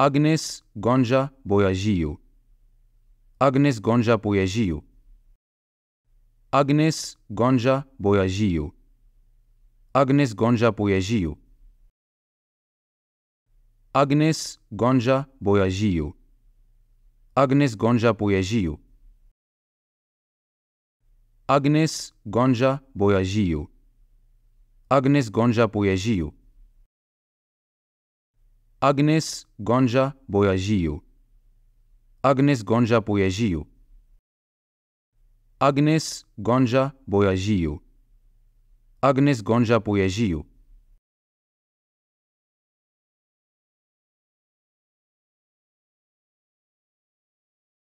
Agnes Gonja Bojaziu. Agnes Gonja Bojaziu. Agnes Gonja Bojaziu. Agnes Gonja Bojaziu. Agnes Gonja Bojaziu. Agnes Gonja Bojaziu. Agnes Gonja Bojaziu. Agnes Gonja Bojaziu. أغنيس غونجا بوياجيو أغنيس غونجا بوياجيو أغنيس غونجا بوياجيو أغنيس غونجا بوياجيو